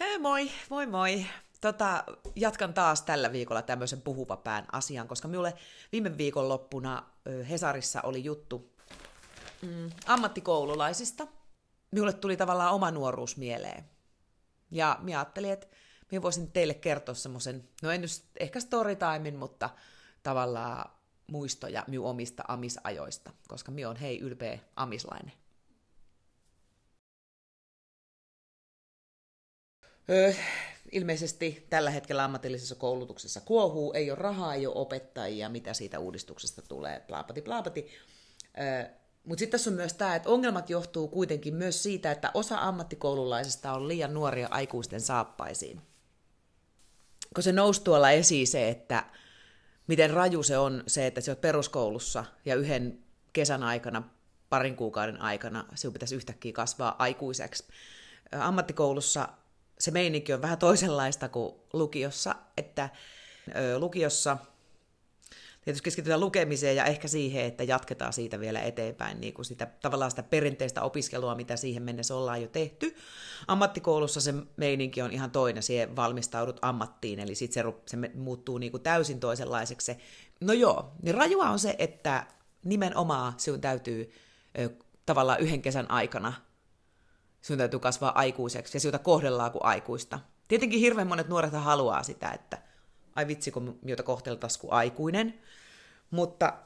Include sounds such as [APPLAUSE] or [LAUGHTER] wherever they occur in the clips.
Hei moi, moi moi. Tota, jatkan taas tällä viikolla tämmöisen puhuvapään asian, koska minulle viime viikon loppuna Hesarissa oli juttu mm, ammattikoululaisista. Minulle tuli tavallaan oma nuoruus mieleen. Ja minä ajattelin, että minä voisin teille kertoa semmoisen, no en nyt ehkä storytimein, mutta tavallaan muistoja minun omista amisajoista, koska minä on hei ylpeä amislainen. ilmeisesti tällä hetkellä ammatillisessa koulutuksessa kuohuu, ei ole rahaa, ei ole opettajia, mitä siitä uudistuksesta tulee, plaapati, plaapati. mutta sitten tässä on myös tämä, että ongelmat johtuu kuitenkin myös siitä, että osa ammattikoululaisista on liian nuoria aikuisten saappaisiin. Kun se nousi tuolla esiin se, että miten raju se on se, että sä oot peruskoulussa ja yhden kesän aikana, parin kuukauden aikana sinun pitäisi yhtäkkiä kasvaa aikuiseksi. Ammattikoulussa se meininki on vähän toisenlaista kuin lukiossa, että ö, lukiossa tietysti keskitytään lukemiseen ja ehkä siihen, että jatketaan siitä vielä eteenpäin niin kuin sitä, tavallaan sitä perinteistä opiskelua, mitä siihen mennessä ollaan jo tehty. Ammattikoulussa se meininki on ihan toinen, siihen valmistaudut ammattiin, eli sitten se, se muuttuu niin kuin täysin toisenlaiseksi. no joo, niin rajua on se, että nimenomaan sinun täytyy ö, tavallaan yhden kesän aikana sinun täytyy kasvaa aikuiseksi ja sinulta kohdellaan kuin aikuista. Tietenkin hirveän monet nuoret haluaa sitä, että ai vitsi, kun minulta kohteltaisiin kuin aikuinen. Mutta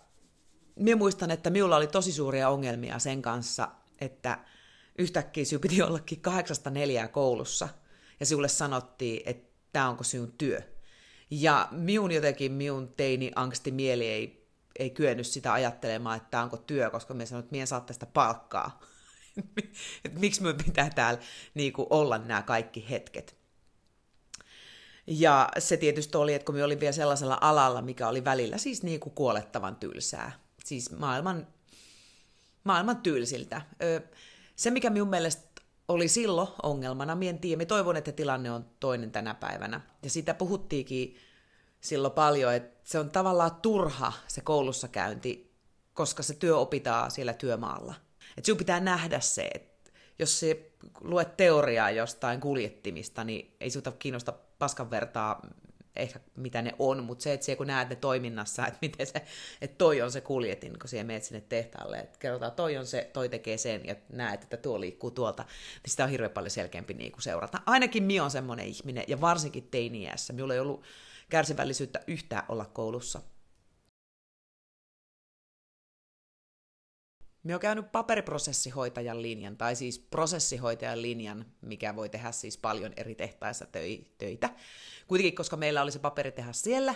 minä muistan, että minulla oli tosi suuria ongelmia sen kanssa, että yhtäkkiä sinun piti ollakin kahdeksasta neljää koulussa ja sinulle sanottiin, että tämä onko sinun työ. Ja minun jotenkin, minun teini angsti mieli ei, ei kyennyt sitä ajattelemaan, että tämä onko työ, koska minä sanoin, että minä en saa tästä palkkaa. [LAUGHS] että miksi me pitää täällä niin kuin olla nämä kaikki hetket. Ja se tietysti oli, että kun me olin vielä sellaisella alalla, mikä oli välillä siis niin kuin kuolettavan tylsää, siis maailman, maailman tylsiltä. Se, mikä minun mielestä oli silloin ongelmana, minä en tiedä, minä toivon, että tilanne on toinen tänä päivänä. Ja siitä puhuttiinkin silloin paljon, että se on tavallaan turha se koulussa käynti, koska se työ opitaan siellä työmaalla. Et sinun pitää nähdä se, että jos se luet teoriaa jostain kuljettimista, niin ei sinulta kiinnosta paskan vertaa ehkä mitä ne on, mutta se, että siellä kun näet ne toiminnassa, että miten se, että toi on se kuljetin, kun siellä menet sinne tehtaalle, että kerrotaan, toi on se, toi tekee sen ja näet, että tuo liikkuu tuolta, niin sitä on hirveän paljon selkeämpi niin kuin seurata. Ainakin minä on semmoinen ihminen ja varsinkin teiniässä. Minulla ei ollut kärsivällisyyttä yhtään olla koulussa Me on käynyt paperiprosessihoitajan linjan, tai siis prosessihoitajan linjan, mikä voi tehdä siis paljon eri tehtaissa töitä. Kuitenkin, koska meillä oli se paperitehas siellä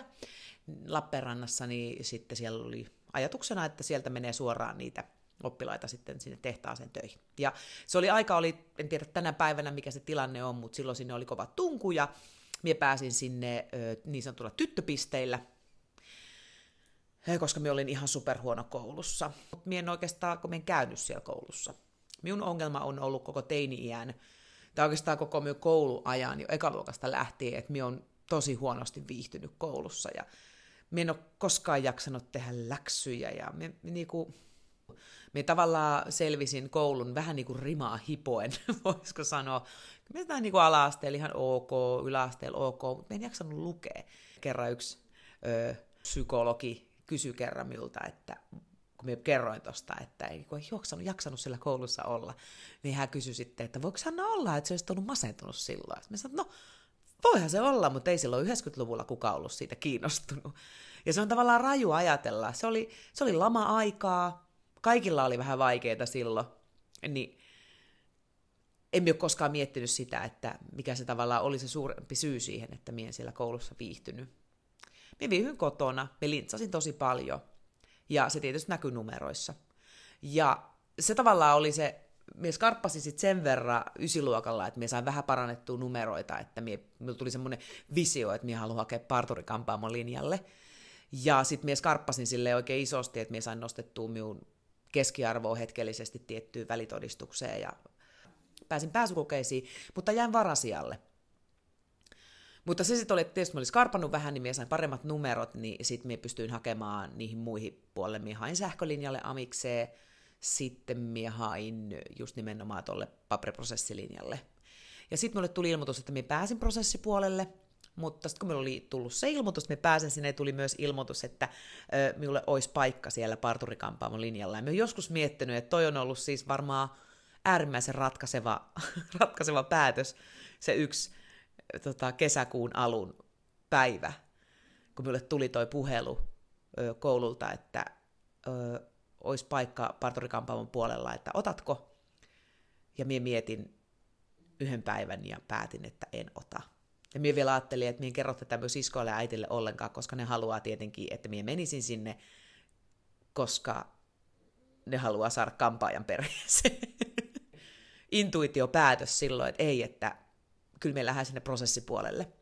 Lappeenrannassa, niin sitten siellä oli ajatuksena, että sieltä menee suoraan niitä oppilaita sitten sinne tehtaaseen töihin. Ja se oli aika, oli, en tiedä tänä päivänä mikä se tilanne on, mutta silloin sinne oli kova tunku ja minä pääsin sinne niin sanotulla tyttöpisteillä, koska minä olin ihan superhuono koulussa. Mutta minä en oikeastaan kun en käynyt siellä koulussa. Minun ongelma on ollut koko teini-iän, tai oikeastaan koko minun kouluajan jo ekaluokasta lähtien, että minä on tosi huonosti viihtynyt koulussa ja minä en ole koskaan jaksanut tehdä läksyjä ja minä, niin kuin, minä tavallaan selvisin koulun vähän niin kuin rimaa hipoen, [LAUGHS] voisiko sanoa. Me tämä niin ala ihan ok, yläasteella ok, mutta en jaksanut lukea. Kerran yksi ö, psykologi kysyi kerran minulta, että kun minä kerroin tuosta, että ei kun ei juoksanut, jaksanut sillä koulussa olla, niin hän kysyi sitten, että voiko hän olla, että se olisi ollut masentunut silloin. Mä sanoin, no voihan se olla, mutta ei silloin 90-luvulla kukaan ollut siitä kiinnostunut. Ja se on tavallaan raju ajatella. Se oli, se oli lama-aikaa, kaikilla oli vähän vaikeita silloin, niin en ole koskaan miettinyt sitä, että mikä se tavallaan oli se suurempi syy siihen, että mien siellä koulussa viihtynyt niin viihyin kotona, me lintsasin tosi paljon. Ja se tietysti näkyy numeroissa. Ja se tavallaan oli se, mies skarppasin sit sen verran ysiluokalla, että me sain vähän parannettua numeroita, että minulla tuli semmoinen visio, että minä haluan hakea parturikampaamon linjalle. Ja sitten mies karppasin sille oikein isosti, että minä sain nostettua minun keskiarvoa hetkellisesti tiettyyn välitodistukseen ja pääsin pääsykokeisiin, mutta jäin varasijalle. Mutta se sitten oli, että tietysti mä olin vähän, niin mä sain paremmat numerot, niin sitten mä pystyin hakemaan niihin muihin puolelle. Mä hain sähkölinjalle amikseen, sitten mä hain just nimenomaan tuolle paperiprosessilinjalle. Ja sitten mulle tuli ilmoitus, että mä pääsin prosessipuolelle, mutta sitten kun meillä oli tullut se ilmoitus, että me pääsen sinne, tuli myös ilmoitus, että ö, minulle olisi paikka siellä parturikampaamon linjalla. Ja me joskus miettinyt, että toi on ollut siis varmaan äärimmäisen ratkaiseva, [LAUGHS] ratkaiseva päätös, se yksi tota, kesäkuun alun päivä, kun minulle tuli toi puhelu ö, koululta, että olisi paikka parturikampaamon puolella, että otatko? Ja minä mietin yhden päivän ja päätin, että en ota. Ja minä vielä ajattelin, että minä en kerro tätä myös iskoille ja äitille ollenkaan, koska ne haluaa tietenkin, että minä menisin sinne, koska ne haluaa saada kampaajan perheeseen. [LAUGHS] Intuitio päätös silloin, että ei, että kyllä me lähdään sinne prosessipuolelle.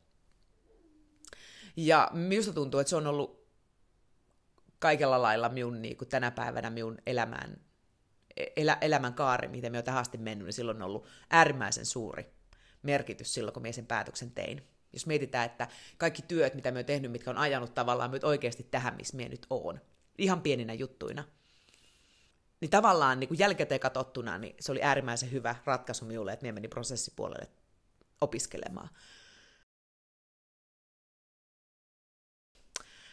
Ja minusta tuntuu, että se on ollut kaikella lailla minun niin kuin tänä päivänä minun elämään, elä, elämän kaari, miten me on tähän asti mennyt, niin silloin on ollut äärimmäisen suuri merkitys silloin, kun minä sen päätöksen tein. Jos mietitään, että kaikki työt, mitä me oon tehnyt, mitkä on ajanut tavallaan nyt oikeasti tähän, missä minä nyt oon, ihan pieninä juttuina, niin tavallaan niin kuin jälkikäteen katsottuna niin se oli äärimmäisen hyvä ratkaisu minulle, että minä menin prosessipuolelle opiskelemaan.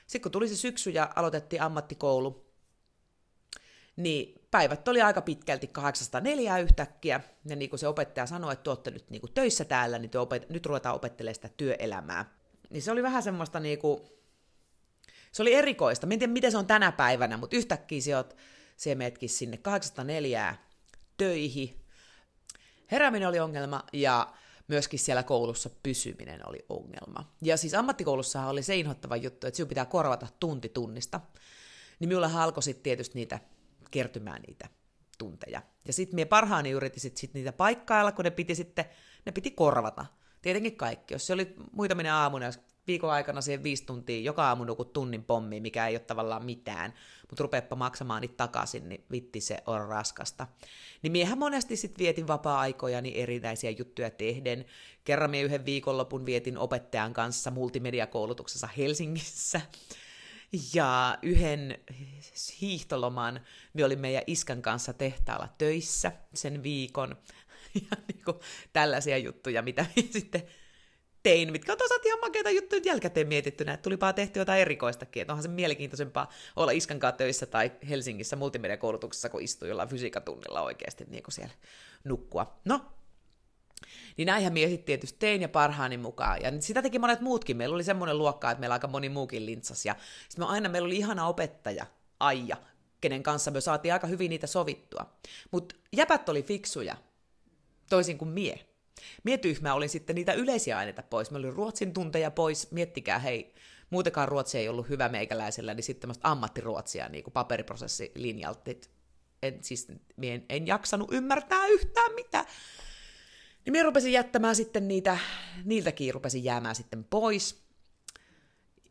Sitten kun tuli se syksy ja aloitettiin ammattikoulu, niin päivät oli aika pitkälti 804 yhtäkkiä, ja niin kuin se opettaja sanoi, että olette nyt niin kuin töissä täällä, niin te opet- nyt ruvetaan opettelemaan sitä työelämää. Niin se oli vähän semmoista niin kuin, se oli erikoista. Mä en tiedä, miten se on tänä päivänä, mutta yhtäkkiä se on se metkin sinne 804 töihin. Herääminen oli ongelma, ja myöskin siellä koulussa pysyminen oli ongelma. Ja siis ammattikoulussahan oli se inhottava juttu, että sinun pitää korvata tunti tunnista. Niin minulla alkoi sitten tietysti niitä kertymään niitä tunteja. Ja sitten minä parhaani yritin sitten sit niitä paikkailla, kun ne piti sitten, ne piti korvata. Tietenkin kaikki. Jos se oli muutaminen aamuna, jos viikon aikana siihen viisi tuntia, joka aamu nukut tunnin pommi, mikä ei ole tavallaan mitään, mutta rupeepa maksamaan niitä takaisin, niin vitti se on raskasta. Niin miehän monesti sitten vietin vapaa-aikoja niin erinäisiä juttuja tehden. Kerran me yhden viikonlopun vietin opettajan kanssa multimediakoulutuksessa Helsingissä. Ja yhden hiihtoloman me olimme meidän iskan kanssa tehtaalla töissä sen viikon. [LAUGHS] Ja niin kuin, tällaisia juttuja, mitä me sitten tein, mitkä on tosiaan ihan makeita juttuja jälkikäteen mietittynä, että tulipaa tehty jotain erikoistakin, että onhan se mielenkiintoisempaa olla iskan kanssa töissä tai Helsingissä multimediakoulutuksessa, kun istuu jollain fysiikatunnilla oikeasti niin kuin siellä nukkua. No, niin näinhän mies sitten tietysti tein ja parhaani mukaan. Ja sitä teki monet muutkin. Meillä oli semmoinen luokka, että meillä aika moni muukin lintsas. Ja sitten aina meillä oli ihana opettaja, Aija, kenen kanssa me saatiin aika hyvin niitä sovittua. Mutta jäpät oli fiksuja, toisin kuin mie. Miettyyhmä oli olin sitten niitä yleisiä aineita pois. Mä olin ruotsin tunteja pois, miettikää hei, muutenkaan ruotsi ei ollut hyvä meikäläisellä, niin sitten tämmöistä ammattiruotsia, niin kuin paperiprosessilinjalta, en, siis, en, en jaksanut ymmärtää yhtään mitä. Niin minä rupesin jättämään sitten niitä, niiltäkin rupesin jäämään sitten pois.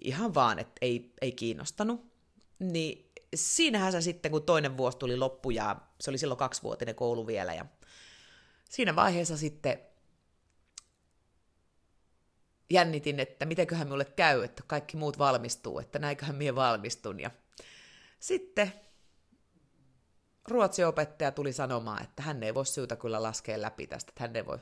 Ihan vaan, että ei, ei kiinnostanut. Niin siinähän se sitten, kun toinen vuosi tuli loppu ja se oli silloin kaksivuotinen koulu vielä ja siinä vaiheessa sitten jännitin, että mitenköhän minulle käy, että kaikki muut valmistuu, että näinköhän minä valmistun. Ja sitten ruotsin opettaja tuli sanomaan, että hän ei voi syytä kyllä laskea läpi tästä, että hän ei voi,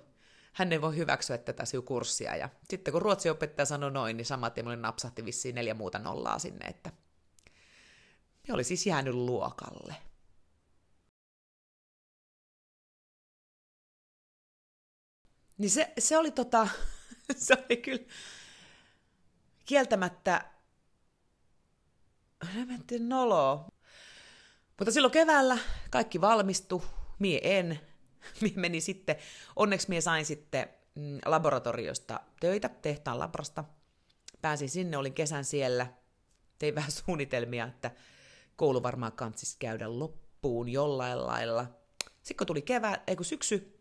hän ei voi hyväksyä tätä kurssia. Ja sitten kun ruotsin opettaja sanoi noin, niin samat minulle napsahti vissiin neljä muuta nollaa sinne, että ne oli siis jäänyt luokalle. Niin se, se oli tota, [LAUGHS] se oli kyllä kieltämättä elementin noloa. Mutta silloin keväällä kaikki valmistui, mie en. [LAUGHS] Mie meni sitten, onneksi mie sain sitten mm, laboratoriosta töitä, tehtaan labrasta. Pääsin sinne, olin kesän siellä. Tein vähän suunnitelmia, että koulu varmaan kantsis käydä loppuun jollain lailla. Sitten kun tuli kevää, ei kun syksy,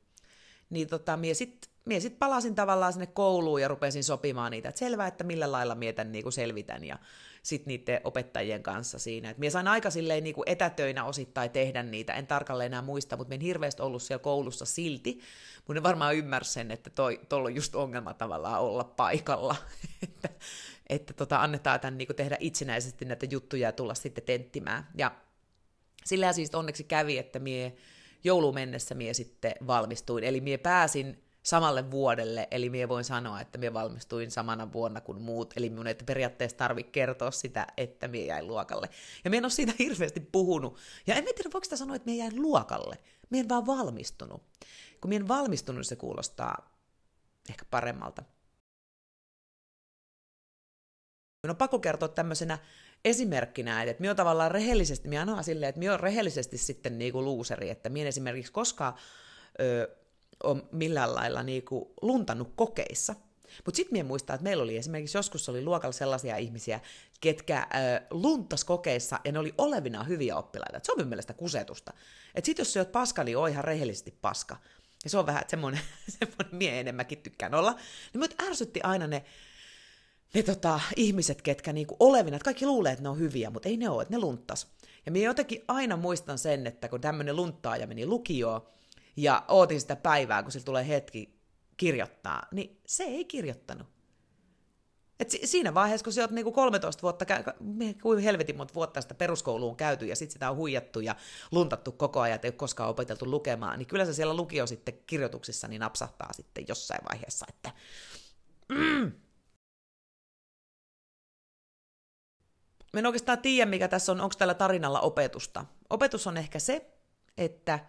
niin tota, mie sitten mie sitten palasin tavallaan sinne kouluun ja rupesin sopimaan niitä, että selvää, että millä lailla mietän niin kuin selvitän ja sitten niiden opettajien kanssa siinä. Et mie sain aika silleen niin kuin etätöinä osittain tehdä niitä, en tarkalleen enää muista, mutta en hirveästi ollut siellä koulussa silti, mutta ne varmaan ymmärsi sen, että tuolla on just ongelma tavallaan olla paikalla, [LAUGHS] että, että tota, annetaan tämän niin kuin tehdä itsenäisesti näitä juttuja ja tulla sitten tenttimään. Ja sillä siis onneksi kävi, että mie joulu mennessä mie sitten valmistuin, eli mie pääsin samalle vuodelle, eli minä voin sanoa, että minä valmistuin samana vuonna kuin muut, eli minun ei periaatteessa tarvitse kertoa sitä, että minä jäin luokalle. Ja minä en ole siitä [LAUGHS] hirveästi puhunut, ja en tiedä, voiko sitä sanoa, että minä jäin luokalle, minä en vaan valmistunut. Kun minä en valmistunut, se kuulostaa ehkä paremmalta. Minun on pakko kertoa tämmöisenä esimerkkinä, että minä tavallaan rehellisesti, minä annan silleen, että minä olen rehellisesti sitten niin kuin luuseri, että minä esimerkiksi koskaan ole millään lailla niinku luntannut kokeissa. Mutta sitten minä muistan, että meillä oli esimerkiksi joskus oli luokalla sellaisia ihmisiä, ketkä äh, luntas kokeissa ja ne oli olevina hyviä oppilaita. Et se on minun mielestä kusetusta. Että sitten jos sä paska, niin on ihan rehellisesti paska. Ja se on vähän semmoinen, semmoinen [LAUGHS] mie enemmänkin tykkään olla. Niin mut ärsytti aina ne, ne tota, ihmiset, ketkä niinku olevina, että kaikki luulee, että ne on hyviä, mutta ei ne ole, että ne lunttas. Ja minä jotenkin aina muistan sen, että kun tämmöinen lunttaaja meni lukioon, ja ootin sitä päivää, kun sillä tulee hetki kirjoittaa, niin se ei kirjoittanut. Et si- siinä vaiheessa, kun sä oot niinku 13 vuotta, kuin helvetin monta vuotta sitä peruskouluun käyty ja sitten sitä on huijattu ja luntattu koko ajan, että ei ole koskaan opeteltu lukemaan, niin kyllä se siellä lukio sitten kirjoituksissa niin napsahtaa sitten jossain vaiheessa, että mm. Mä en oikeastaan tiedä, mikä tässä on, onko tällä tarinalla opetusta. Opetus on ehkä se, että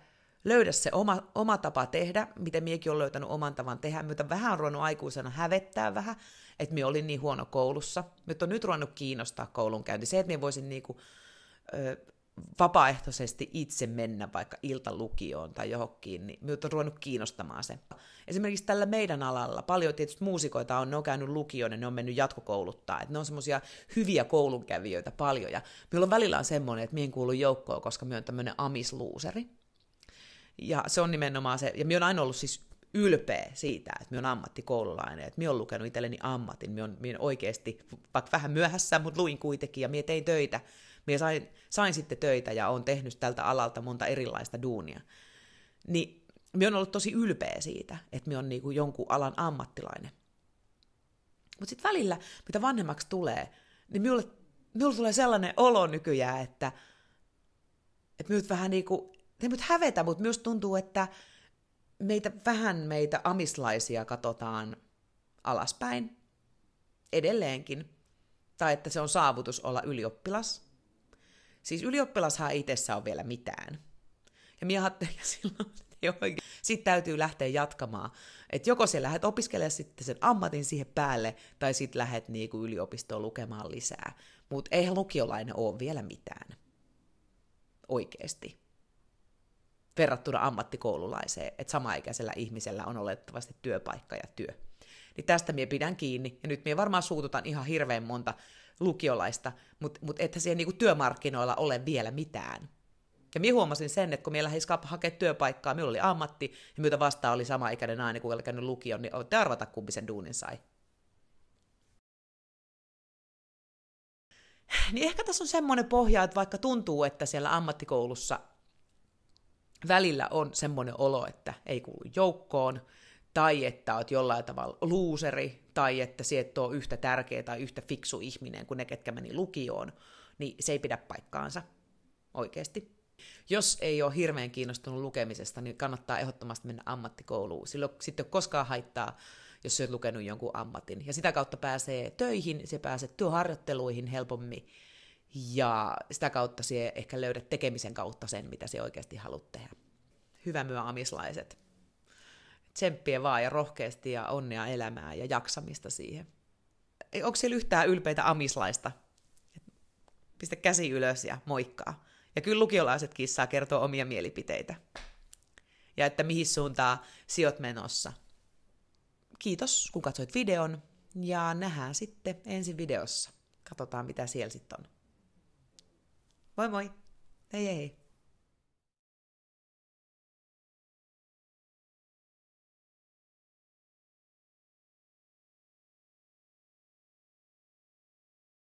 löydä se oma, oma tapa tehdä, miten miekin on löytänyt oman tavan tehdä, mutta vähän on ruvennut aikuisena hävettää vähän, että minä olin niin huono koulussa. Nyt on nyt ruvennut kiinnostaa koulunkäynti. Se, että minä voisin niinku, ö, vapaaehtoisesti itse mennä vaikka iltalukioon tai johonkin, niin minut on ruvennut kiinnostamaan se. Esimerkiksi tällä meidän alalla paljon tietysti muusikoita on, ne on käynyt lukioon ja ne on mennyt jatkokouluttaa. Et ne on semmoisia hyviä koulunkävijöitä paljon ja minulla on välillä on semmoinen, että en kuuluu joukkoon, koska minä olen tämmöinen amisluuseri ja se on nimenomaan se, ja minä olen aina ollut siis ylpeä siitä, että minä olen ammattikoululainen, että minä olen lukenut itselleni ammatin, minä olen, minä olen oikeasti, vaikka vähän myöhässä, mutta luin kuitenkin ja minä tein töitä. Minä sain, sain sitten töitä ja olen tehnyt tältä alalta monta erilaista duunia. Niin minä olen ollut tosi ylpeä siitä, että minä olen niin kuin jonkun alan ammattilainen. Mutta sitten välillä, mitä vanhemmaksi tulee, niin minulle, minulle tulee sellainen olo nykyään, että, että minut vähän niin kuin ei mut hävetä, mutta myös tuntuu, että meitä vähän meitä amislaisia katsotaan alaspäin edelleenkin. Tai että se on saavutus olla ylioppilas. Siis ylioppilashan ei itsessä ole vielä mitään. Ja minä ajattelin [LAUGHS] silloin, että ei Sitten täytyy lähteä jatkamaan. Että joko se lähdet opiskelemaan sitten sen ammatin siihen päälle, tai sitten lähdet niinku yliopistoon lukemaan lisää. Mutta eihän lukiolainen ole vielä mitään. Oikeesti verrattuna ammattikoululaiseen, että samaikäisellä ihmisellä on olettavasti työpaikka ja työ. Niin tästä minä pidän kiinni, ja nyt minä varmaan suututan ihan hirveän monta lukiolaista, mutta mut että siellä niinku työmarkkinoilla ole vielä mitään. Ja minä huomasin sen, että kun minä lähdin hakemaan työpaikkaa, minulla oli ammatti, ja myötä vastaan oli sama ikäinen nainen, kun oli käynyt lukion, niin olette arvata, kumpi sen duunin sai. Niin ehkä tässä on semmoinen pohja, että vaikka tuntuu, että siellä ammattikoulussa välillä on semmoinen olo, että ei kuulu joukkoon, tai että oot jollain tavalla luuseri, tai että si et ole yhtä tärkeä tai yhtä fiksu ihminen kuin ne, ketkä meni lukioon, niin se ei pidä paikkaansa oikeasti. Jos ei ole hirveän kiinnostunut lukemisesta, niin kannattaa ehdottomasti mennä ammattikouluun. Silloin sitten ei koskaan haittaa, jos olet lukenut jonkun ammatin. Ja sitä kautta pääsee töihin, se pääsee työharjoitteluihin helpommin, ja sitä kautta sie ehkä löydät tekemisen kautta sen, mitä se oikeasti haluat tehdä. Hyvä myö amislaiset. Tsemppiä vaan ja rohkeasti ja onnea elämään ja jaksamista siihen. Onko siellä yhtään ylpeitä amislaista? Pistä käsi ylös ja moikkaa. Ja kyllä lukiolaisetkin saa kertoa omia mielipiteitä. Ja että mihin suuntaan siot menossa. Kiitos, kun katsoit videon. Ja nähdään sitten ensi videossa. Katsotaan, mitä siellä sitten on. Moi moi! Hei hei!